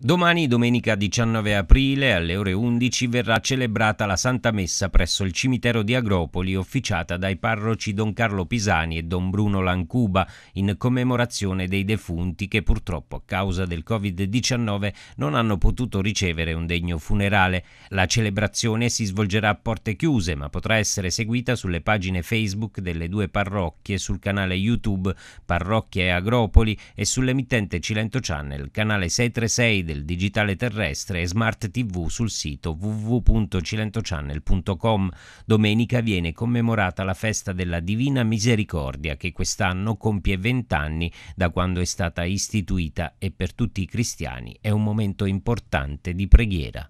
Domani, domenica 19 aprile, alle ore 11, verrà celebrata la Santa Messa presso il cimitero di Agropoli, officiata dai parroci Don Carlo Pisani e Don Bruno Lancuba, in commemorazione dei defunti che purtroppo a causa del Covid-19 non hanno potuto ricevere un degno funerale. La celebrazione si svolgerà a porte chiuse, ma potrà essere seguita sulle pagine Facebook delle due parrocchie, sul canale YouTube Parrocchie Agropoli e sull'emittente Cilento Channel, canale 636 del digitale terrestre e smart tv sul sito www.cilentochannel.com. Domenica viene commemorata la festa della Divina Misericordia che quest'anno compie 20 anni da quando è stata istituita e per tutti i cristiani è un momento importante di preghiera.